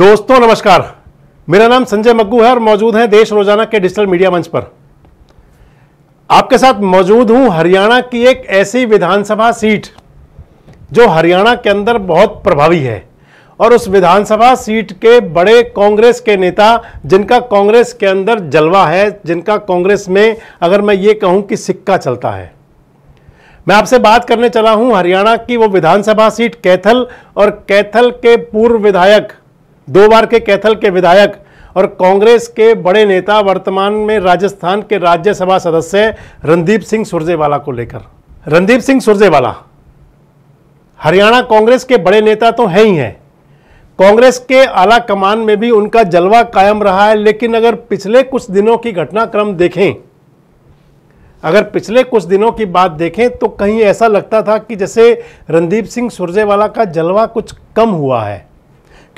दोस्तों नमस्कार मेरा नाम संजय मग्गू है और मौजूद हैं देश रोजाना के डिजिटल मीडिया मंच पर आपके साथ मौजूद हूं हरियाणा की एक ऐसी विधानसभा सीट जो हरियाणा के अंदर बहुत प्रभावी है और उस विधानसभा सीट के बड़े कांग्रेस के नेता जिनका कांग्रेस के अंदर जलवा है जिनका कांग्रेस में अगर मैं ये कहूं कि सिक्का चलता है मैं आपसे बात करने चला हूं हरियाणा की वो विधानसभा सीट कैथल और कैथल के पूर्व विधायक दो बार के कैथल के विधायक और कांग्रेस के बड़े नेता वर्तमान में राजस्थान के राज्यसभा सदस्य रणदीप सिंह सुरजेवाला को लेकर रणदीप सिंह सुरजेवाला हरियाणा कांग्रेस के बड़े नेता तो हैं ही हैं कांग्रेस के आला कमान में भी उनका जलवा कायम रहा है लेकिन अगर पिछले कुछ दिनों की घटनाक्रम देखें अगर पिछले कुछ दिनों की बात देखें तो कहीं ऐसा लगता था कि जैसे रणदीप सिंह सुरजेवाला का जलवा कुछ कम हुआ है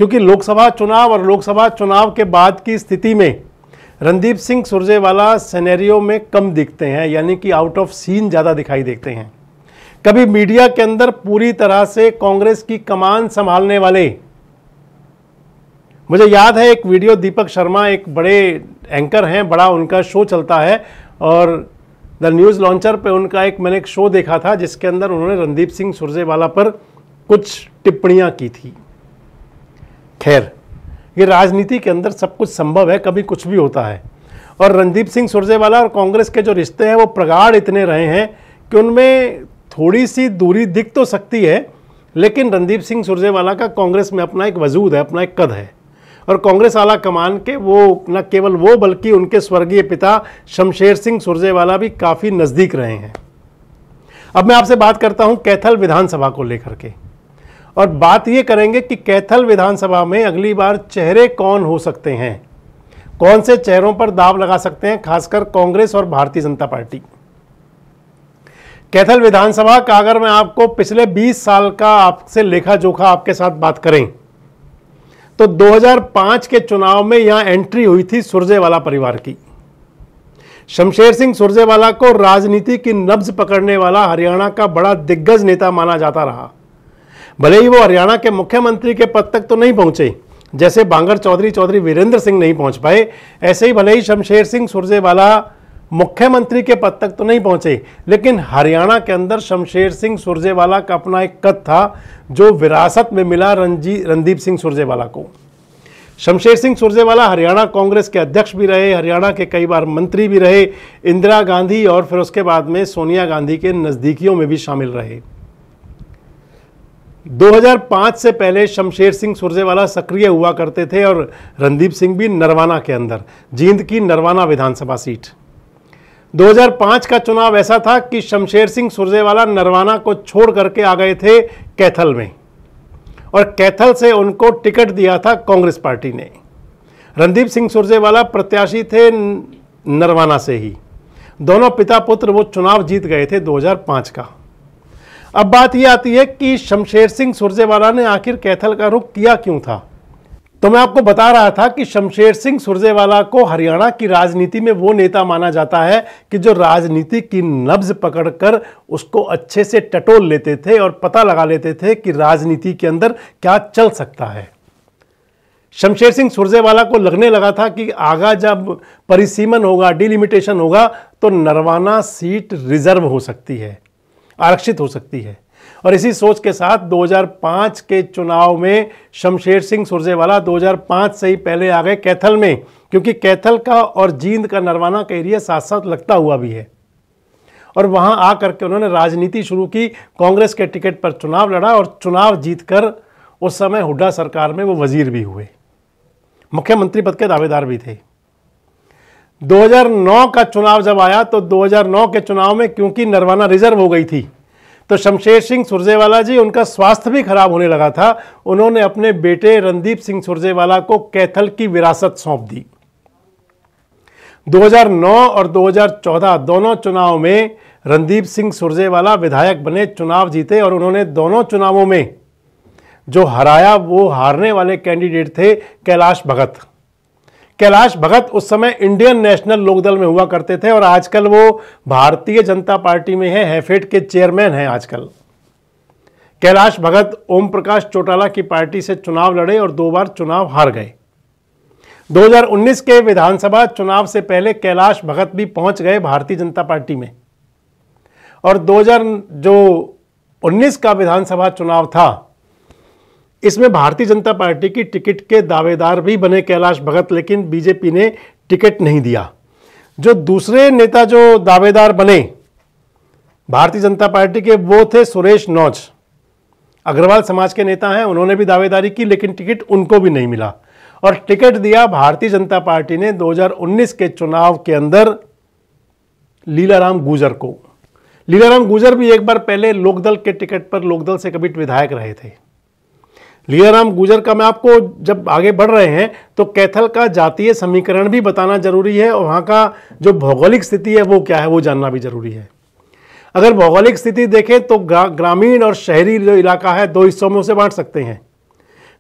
क्योंकि लोकसभा चुनाव और लोकसभा चुनाव के बाद की स्थिति में रणदीप सिंह सुरजेवाला सेनेरियो में कम दिखते हैं यानी कि आउट ऑफ सीन ज़्यादा दिखाई देते हैं कभी मीडिया के अंदर पूरी तरह से कांग्रेस की कमान संभालने वाले मुझे याद है एक वीडियो दीपक शर्मा एक बड़े एंकर हैं बड़ा उनका शो चलता है और द न्यूज़ लॉन्चर पे उनका एक मैंने एक शो देखा था जिसके अंदर उन्होंने रणदीप सिंह सुरजेवाला पर कुछ टिप्पणियां की थी खैर ये राजनीति के अंदर सब कुछ संभव है कभी कुछ भी होता है और रणदीप सिंह सुरजेवाला और कांग्रेस के जो रिश्ते हैं वो प्रगाढ़ इतने रहे हैं कि उनमें थोड़ी सी दूरी दिख तो सकती है लेकिन रणदीप सिंह सुरजेवाला का कांग्रेस में अपना एक वजूद है अपना एक कद है और कांग्रेस आला कमान के वो न केवल वो बल्कि उनके स्वर्गीय पिता शमशेर सिंह सुरजेवाला भी काफ़ी नज़दीक रहे हैं अब मैं आपसे बात करता हूँ कैथल विधानसभा को लेकर के और बात ये करेंगे कि कैथल विधानसभा में अगली बार चेहरे कौन हो सकते हैं कौन से चेहरों पर दाव लगा सकते हैं खासकर कांग्रेस और भारतीय जनता पार्टी कैथल विधानसभा का अगर मैं आपको पिछले 20 साल का आपसे लेखा जोखा आपके साथ बात करें तो 2005 के चुनाव में यहां एंट्री हुई थी सुरजेवाला परिवार की शमशेर सिंह सुरजेवाला को राजनीति की नब्ज पकड़ने वाला हरियाणा का बड़ा दिग्गज नेता माना जाता रहा भले ही वो हरियाणा के मुख्यमंत्री के पद तक तो नहीं पहुंचे जैसे बांगर चौधरी चौधरी वीरेंद्र सिंह नहीं पहुंच पाए ऐसे ही भले ही शमशेर सिंह सुरजेवाला मुख्यमंत्री के पद तक तो नहीं पहुंचे लेकिन हरियाणा के अंदर शमशेर सिंह सुरजेवाला का अपना एक कद था जो विरासत में मिला रंजी रणदीप सिंह सुरजेवाला को शमशेर सिंह सुरजेवाला हरियाणा कांग्रेस के अध्यक्ष भी रहे हरियाणा के कई बार मंत्री भी रहे इंदिरा गांधी और फिर उसके बाद में सोनिया गांधी के नज़दीकियों में भी शामिल रहे 2005 से पहले शमशेर सिंह सुरजेवाला सक्रिय हुआ करते थे और रणदीप सिंह भी नरवाना के अंदर जींद की नरवाना विधानसभा सीट 2005 का चुनाव ऐसा था कि शमशेर सिंह सुरजेवाला नरवाना को छोड़ करके आ गए थे कैथल में और कैथल से उनको टिकट दिया था कांग्रेस पार्टी ने रणदीप सिंह सुरजेवाला प्रत्याशी थे नरवाना से ही दोनों पिता पुत्र वो चुनाव जीत गए थे 2005 का अब बात यह आती है कि शमशेर सिंह सुरजेवाला ने आखिर कैथल का रुख किया क्यों था तो मैं आपको बता रहा था कि शमशेर सिंह सुरजेवाला को हरियाणा की राजनीति में वो नेता माना जाता है कि जो राजनीति की नब्ज पकड़कर उसको अच्छे से टटोल लेते थे और पता लगा लेते थे कि राजनीति के अंदर क्या चल सकता है शमशेर सिंह सुरजेवाला को लगने लगा था कि आगा जब परिसीमन होगा डिलिमिटेशन होगा तो नरवाना सीट रिजर्व हो सकती है आरक्षित हो सकती है और इसी सोच के साथ 2005 के चुनाव में शमशेर सिंह सुरजेवाला 2005 से ही पहले आ गए कैथल में क्योंकि कैथल का और जींद का नरवाना का एरिया साथ साथ लगता हुआ भी है और वहां आ करके उन्होंने राजनीति शुरू की कांग्रेस के टिकट पर चुनाव लड़ा और चुनाव जीतकर उस समय हुड्डा सरकार में वो वजीर भी हुए मुख्यमंत्री पद के दावेदार भी थे 2009 का चुनाव जब आया तो 2009 के चुनाव में क्योंकि नरवाना रिजर्व हो गई थी तो शमशेर सिंह सुरजेवाला जी उनका स्वास्थ्य भी खराब होने लगा था उन्होंने अपने बेटे रणदीप सिंह सुरजेवाला को कैथल की विरासत सौंप दी 2009 और 2014 दोनों चुनाव में रणदीप सिंह सुरजेवाला विधायक बने चुनाव जीते और उन्होंने दोनों चुनावों में जो हराया वो हारने वाले कैंडिडेट थे कैलाश भगत कैलाश भगत उस समय इंडियन नेशनल लोकदल में हुआ करते थे और आजकल वो भारतीय जनता पार्टी में है हैफेड के चेयरमैन हैं आजकल कैलाश भगत ओम प्रकाश चौटाला की पार्टी से चुनाव लड़े और दो बार चुनाव हार गए 2019 के विधानसभा चुनाव से पहले कैलाश भगत भी पहुंच गए भारतीय जनता पार्टी में और दो जो 19 का विधानसभा चुनाव था इसमें भारतीय जनता पार्टी की टिकट के दावेदार भी बने कैलाश भगत लेकिन बीजेपी ने टिकट नहीं दिया जो दूसरे नेता जो दावेदार बने भारतीय जनता पार्टी के वो थे सुरेश नौज अग्रवाल समाज के नेता हैं उन्होंने भी दावेदारी की लेकिन टिकट उनको भी नहीं मिला और टिकट दिया भारतीय जनता पार्टी ने 2019 के चुनाव के अंदर लीलाराम गुजर को लीलाराम गुजर भी एक बार पहले लोकदल के टिकट पर लोकदल से कभी विधायक रहे थे लियाराम गुजर का मैं आपको जब आगे बढ़ रहे हैं तो कैथल का जातीय समीकरण भी बताना जरूरी है और वहाँ का जो भौगोलिक स्थिति है वो क्या है वो जानना भी जरूरी है अगर भौगोलिक स्थिति देखें तो ग्रा, ग्रामीण और शहरी जो इलाका है दो हिस्सों में उसे बांट सकते हैं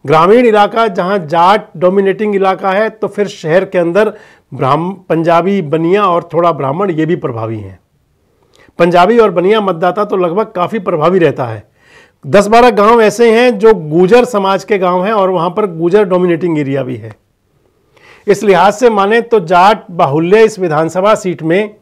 ग्रामीण इलाका जहाँ जाट डोमिनेटिंग इलाका है तो फिर शहर के अंदर ब्राह्म पंजाबी बनिया और थोड़ा ब्राह्मण ये भी प्रभावी हैं पंजाबी और बनिया मतदाता तो लगभग काफ़ी प्रभावी रहता है दस बारह गांव ऐसे हैं जो गुजर समाज के गांव हैं और वहां पर गुजर डोमिनेटिंग एरिया भी है इस लिहाज से माने तो जाट बाहुल्य इस विधानसभा सीट में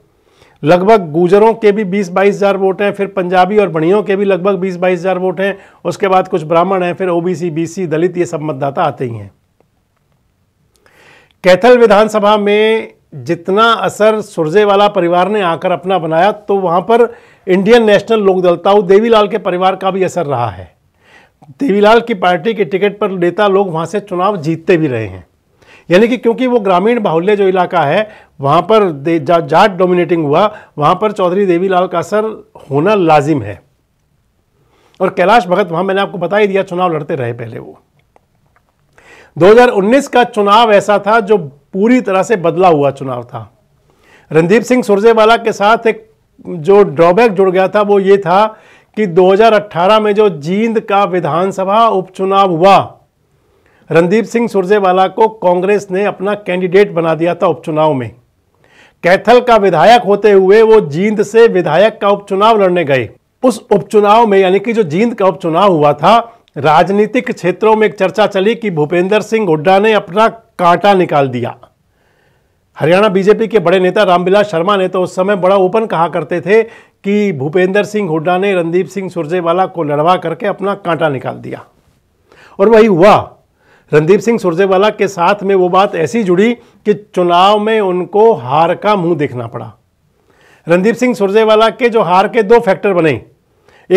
लगभग गुजरों के भी 20 बाईस हज़ार वोट हैं फिर पंजाबी और बणियों के भी लगभग 20 बाईस हज़ार वोट हैं उसके बाद कुछ ब्राह्मण हैं फिर ओबीसी बीसी दलित ये सब मतदाता आते ही हैं कैथल विधानसभा में जितना असर सुरजेवाला परिवार ने आकर अपना बनाया तो वहां पर इंडियन नेशनल लोकदल ताऊ देवीलाल के परिवार का भी असर रहा है देवीलाल की पार्टी के टिकट पर नेता लोग वहाँ से चुनाव जीतते भी रहे हैं यानी कि क्योंकि वो ग्रामीण बाहुल्य जो इलाका है वहाँ पर जा, जाट डोमिनेटिंग हुआ वहाँ पर चौधरी देवीलाल का असर होना लाजिम है और कैलाश भगत वहाँ मैंने आपको बता ही दिया चुनाव लड़ते रहे पहले वो 2019 का चुनाव ऐसा था जो पूरी तरह से बदला हुआ चुनाव था रणदीप सिंह सुरजेवाला के साथ एक जो ड्रॉबैक जुड़ गया था वो ये था कि 2018 में जो जींद का विधानसभा उपचुनाव हुआ रणदीप सिंह सुरजेवाला को कांग्रेस ने अपना कैंडिडेट बना दिया था उपचुनाव में कैथल का विधायक होते हुए वो जींद से विधायक का उपचुनाव लड़ने गए उस उपचुनाव में यानी कि जो जींद का उपचुनाव हुआ था राजनीतिक क्षेत्रों में एक चर्चा चली कि भूपेंद्र सिंह हुड्डा ने अपना कांटा निकाल दिया हरियाणा बीजेपी के बड़े नेता रामविलास शर्मा ने तो उस समय बड़ा ओपन कहा करते थे कि भूपेंद्र सिंह हुड्डा ने रणदीप सिंह सुरजेवाला को लड़वा करके अपना कांटा निकाल दिया और वही हुआ रणदीप सिंह सुरजेवाला के साथ में वो बात ऐसी जुड़ी कि चुनाव में उनको हार का मुंह देखना पड़ा रणदीप सिंह सुरजेवाला के जो हार के दो फैक्टर बने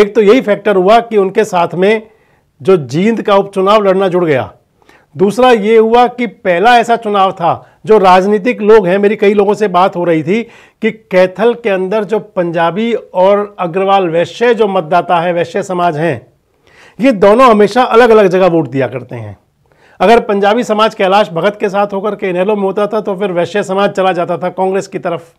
एक तो यही फैक्टर हुआ कि उनके साथ में जो जींद का उपचुनाव लड़ना जुड़ गया दूसरा ये हुआ कि पहला ऐसा चुनाव था जो राजनीतिक लोग हैं मेरी कई लोगों से बात हो रही थी कि कैथल के अंदर जो पंजाबी और अग्रवाल वैश्य जो मतदाता है वैश्य समाज हैं ये दोनों हमेशा अलग अलग जगह वोट दिया करते हैं अगर पंजाबी समाज कैलाश भगत के साथ होकर के इनहेलो में होता था तो फिर वैश्य समाज चला जाता था कांग्रेस की तरफ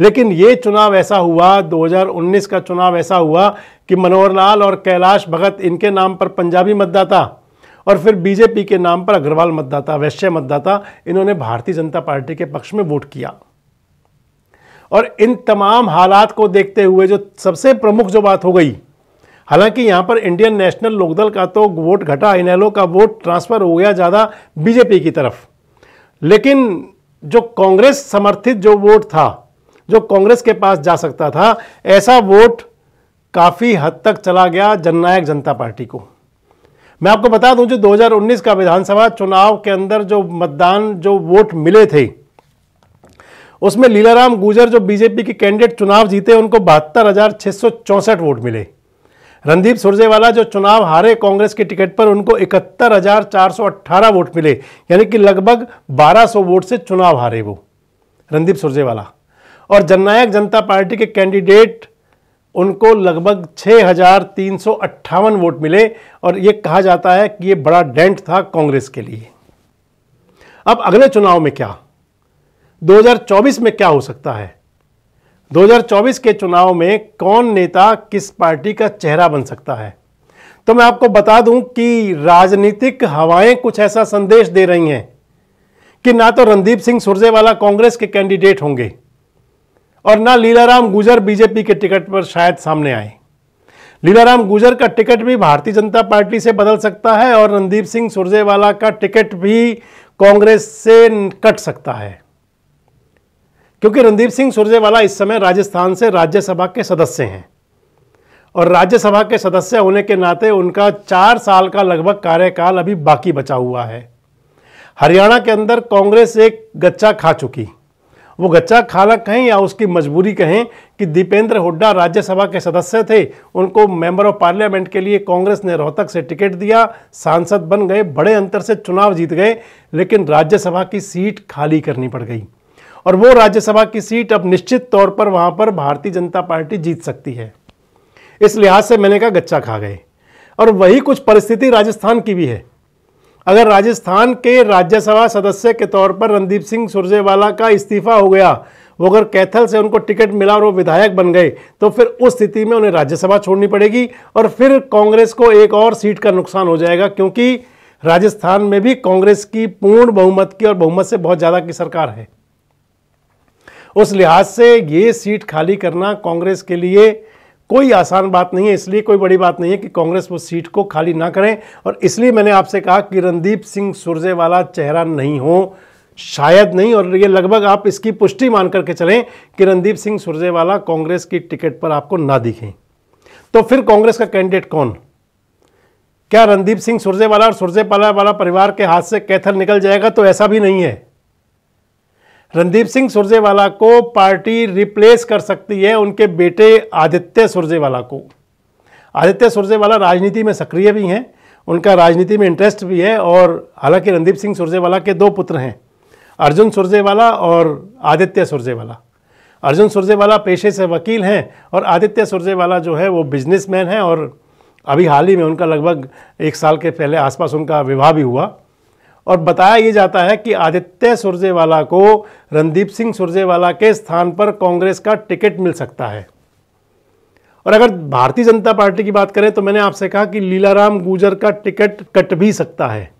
लेकिन ये चुनाव ऐसा हुआ 2019 का चुनाव ऐसा हुआ कि मनोहर लाल और कैलाश भगत इनके नाम पर पंजाबी मतदाता और फिर बीजेपी के नाम पर अग्रवाल मतदाता वैश्य मतदाता इन्होंने भारतीय जनता पार्टी के पक्ष में वोट किया और इन तमाम हालात को देखते हुए जो सबसे प्रमुख जो बात हो गई हालांकि यहां पर इंडियन नेशनल लोकदल का तो वोट घटा इनैलो का वोट ट्रांसफर हो गया ज़्यादा बीजेपी की तरफ लेकिन जो कांग्रेस समर्थित जो वोट था जो कांग्रेस के पास जा सकता था ऐसा वोट काफ़ी हद तक चला गया जननायक जनता पार्टी को मैं आपको बता दूं जो 2019 का विधानसभा चुनाव के अंदर जो मतदान जो वोट मिले थे उसमें लीलाराम गुजर जो बीजेपी के कैंडिडेट चुनाव जीते उनको बहत्तर वोट मिले रणदीप सुरजेवाला जो चुनाव हारे कांग्रेस के टिकट पर उनको इकहत्तर हजार चार सौ अट्ठारह वोट मिले यानी कि लगभग 1200 वोट से चुनाव हारे वो रणदीप सुरजेवाला और जननायक जनता पार्टी के कैंडिडेट उनको लगभग छः हजार तीन सौ अट्ठावन वोट मिले और ये कहा जाता है कि ये बड़ा डेंट था कांग्रेस के लिए अब अगले चुनाव में क्या 2024 में क्या हो सकता है 2024 के चुनाव में कौन नेता किस पार्टी का चेहरा बन सकता है तो मैं आपको बता दूं कि राजनीतिक हवाएं कुछ ऐसा संदेश दे रही हैं कि ना तो रणदीप सिंह सुरजेवाला कांग्रेस के कैंडिडेट होंगे और ना लीलाराम गुजर बीजेपी के टिकट पर शायद सामने आए लीलाराम गुजर का टिकट भी भारतीय जनता पार्टी से बदल सकता है और रणदीप सिंह सुरजेवाला का टिकट भी कांग्रेस से कट सकता है क्योंकि रणदीप सिंह सुरजेवाला इस समय राजस्थान से राज्यसभा के सदस्य हैं और राज्यसभा के सदस्य होने के नाते उनका चार साल का लगभग कार्यकाल अभी बाकी बचा हुआ है हरियाणा के अंदर कांग्रेस एक गच्चा खा चुकी वो गच्चा खाला कहें या उसकी मजबूरी कहें कि दीपेंद्र हुड्डा राज्यसभा के सदस्य थे उनको मेंबर ऑफ पार्लियामेंट के लिए कांग्रेस ने रोहतक से टिकट दिया सांसद बन गए बड़े अंतर से चुनाव जीत गए लेकिन राज्यसभा की सीट खाली करनी पड़ गई और वो राज्यसभा की सीट अब निश्चित तौर पर वहाँ पर भारतीय जनता पार्टी जीत सकती है इस लिहाज से मैंने कहा गच्चा खा गए और वही कुछ परिस्थिति राजस्थान की भी है अगर राजस्थान के राज्यसभा सदस्य के तौर पर रणदीप सिंह सुरजेवाला का इस्तीफा हो गया वो अगर कैथल से उनको टिकट मिला और वो विधायक बन गए तो फिर उस स्थिति में उन्हें राज्यसभा छोड़नी पड़ेगी और फिर कांग्रेस को एक और सीट का नुकसान हो जाएगा क्योंकि राजस्थान में भी कांग्रेस की पूर्ण बहुमत की और बहुमत से बहुत ज़्यादा की सरकार है उस लिहाज से ये सीट खाली करना कांग्रेस के लिए कोई आसान बात नहीं है इसलिए कोई बड़ी बात नहीं है कि कांग्रेस वो सीट को खाली ना करें और इसलिए मैंने आपसे कहा कि रणदीप सिंह सुरजेवाला चेहरा नहीं हो शायद नहीं और ये लगभग आप इसकी पुष्टि मान करके चलें कि रणदीप सिंह सुरजेवाला कांग्रेस की टिकट पर आपको ना दिखें तो फिर कांग्रेस का कैंडिडेट कौन क्या रणदीप सिंह सुरजेवाला और सुरजेवाला वाला परिवार के हाथ से कैथल निकल जाएगा तो ऐसा भी नहीं है रणदीप सिंह सुरजेवाला को पार्टी रिप्लेस कर सकती है उनके बेटे आदित्य सुरजेवाला को आदित्य सुरजेवाला राजनीति में सक्रिय भी हैं उनका राजनीति में इंटरेस्ट भी है और हालांकि रणदीप सिंह सुरजेवाला के दो पुत्र हैं अर्जुन सुरजेवाला और आदित्य सुरजेवाला अर्जुन सुरजेवाला पेशे से वकील हैं और आदित्य सुरजेवाला जो है वो बिजनेसमैन हैं और अभी हाल ही में उनका लगभग एक साल के पहले आसपास उनका विवाह भी हुआ और बताया ये जाता है कि आदित्य सुरजेवाला को रणदीप सिंह सुरजेवाला के स्थान पर कांग्रेस का टिकट मिल सकता है और अगर भारतीय जनता पार्टी की बात करें तो मैंने आपसे कहा कि लीलाराम गुजर का टिकट कट भी सकता है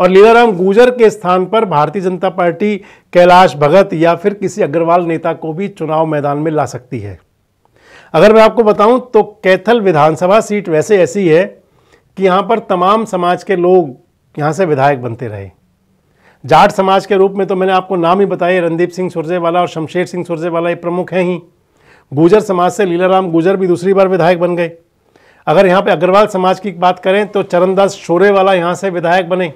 और लीलाराम गुजर के स्थान पर भारतीय जनता पार्टी कैलाश भगत या फिर किसी अग्रवाल नेता को भी चुनाव मैदान में ला सकती है अगर मैं आपको बताऊं तो कैथल विधानसभा सीट वैसे ऐसी है कि यहाँ पर तमाम समाज के लोग यहाँ से विधायक बनते रहे जाट समाज के रूप में तो मैंने आपको नाम ही बताए रणदीप सिंह सुरजेवाला और शमशेर सिंह सुरजेवाला ये प्रमुख हैं ही गुजर समाज से लीलाराम गुजर भी दूसरी बार विधायक बन गए अगर यहाँ पे अग्रवाल समाज की बात करें तो चरणदास शोरेवाला यहाँ से विधायक बने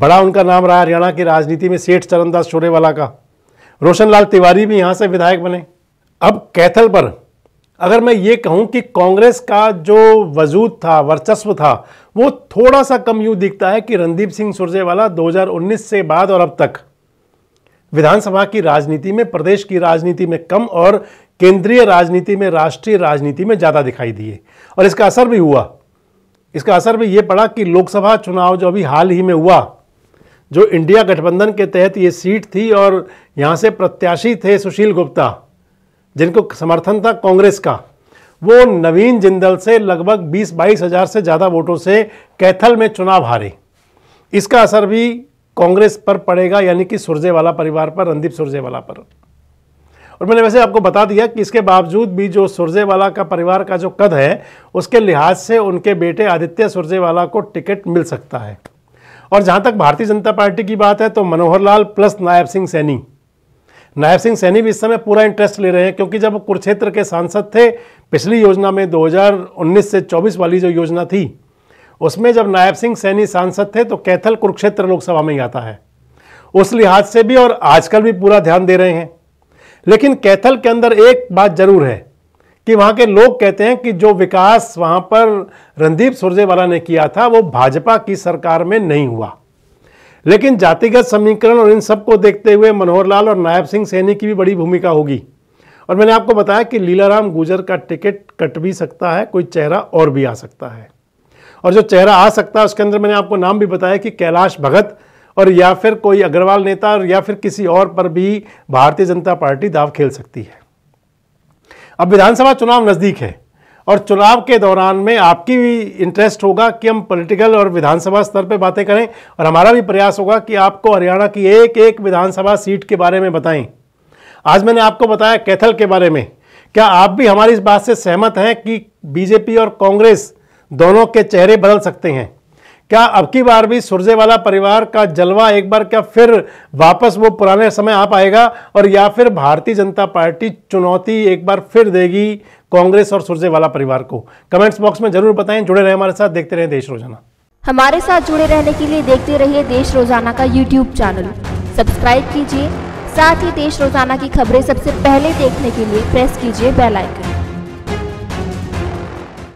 बड़ा उनका नाम रहा हरियाणा की राजनीति में सेठ चरणदास शोरेवाला का रोशनलाल तिवारी भी यहाँ से विधायक बने अब कैथल पर अगर मैं ये कहूँ कि कांग्रेस का जो वजूद था वर्चस्व था वो थोड़ा सा कम यूं दिखता है कि रणदीप सिंह सुरजेवाला 2019 से बाद और अब तक विधानसभा की राजनीति में प्रदेश की राजनीति में कम और केंद्रीय राजनीति में राष्ट्रीय राजनीति में ज़्यादा दिखाई दिए और इसका असर भी हुआ इसका असर भी ये पड़ा कि लोकसभा चुनाव जो अभी हाल ही में हुआ जो इंडिया गठबंधन के तहत ये सीट थी और यहाँ से प्रत्याशी थे सुशील गुप्ता जिनको समर्थन था कांग्रेस का वो नवीन जिंदल से लगभग बीस बाईस हजार से ज़्यादा वोटों से कैथल में चुनाव हारे इसका असर भी कांग्रेस पर पड़ेगा यानी कि सुरजेवाला परिवार पर रणदीप सुरजेवाला पर और मैंने वैसे आपको बता दिया कि इसके बावजूद भी जो सुरजेवाला का परिवार का जो कद है उसके लिहाज से उनके बेटे आदित्य सुरजेवाला को टिकट मिल सकता है और जहां तक भारतीय जनता पार्टी की बात है तो मनोहर लाल प्लस नायब सिंह सैनी नायब सिंह सैनी भी इस समय पूरा इंटरेस्ट ले रहे हैं क्योंकि जब कुरुक्षेत्र के सांसद थे पिछली योजना में 2019 से 24 वाली जो योजना थी उसमें जब नायब सिंह सैनी सांसद थे तो कैथल कुरुक्षेत्र लोकसभा में ही आता है उस लिहाज से भी और आजकल भी पूरा ध्यान दे रहे हैं लेकिन कैथल के अंदर एक बात जरूर है कि वहाँ के लोग कहते हैं कि जो विकास वहाँ पर रणदीप सुरजेवाला ने किया था वो भाजपा की सरकार में नहीं हुआ लेकिन जातिगत समीकरण और इन सब को देखते हुए मनोहर लाल और नायब सिंह सैनी की भी बड़ी भूमिका होगी और मैंने आपको बताया कि लीलाराम गुजर का टिकट कट भी सकता है कोई चेहरा और भी आ सकता है और जो चेहरा आ सकता है उसके अंदर मैंने आपको नाम भी बताया कि कैलाश भगत और या फिर कोई अग्रवाल नेता और या फिर किसी और पर भी भारतीय जनता पार्टी दाव खेल सकती है अब विधानसभा चुनाव नज़दीक है और चुनाव के दौरान में आपकी भी इंटरेस्ट होगा कि हम पॉलिटिकल और विधानसभा स्तर पर बातें करें और हमारा भी प्रयास होगा कि आपको हरियाणा की एक एक विधानसभा सीट के बारे में बताएं आज मैंने आपको बताया कैथल के बारे में क्या आप भी हमारी इस बात से सहमत हैं कि बीजेपी और कांग्रेस दोनों के चेहरे बदल सकते हैं क्या अब की बार भी सुरजेवाला परिवार का जलवा एक बार क्या फिर वापस वो पुराने समय आ पाएगा और या फिर भारतीय जनता पार्टी चुनौती एक बार फिर देगी कांग्रेस और सुरजेवाला परिवार को कमेंट्स बॉक्स में जरूर बताएं जुड़े रहे हमारे साथ देखते रहे देश रोजाना हमारे साथ जुड़े रहने के लिए देखते रहिए देश रोजाना का यूट्यूब चैनल सब्सक्राइब कीजिए साथ ही देश रोजाना की खबरें सबसे पहले देखने के लिए प्रेस कीजिए बेलाइकन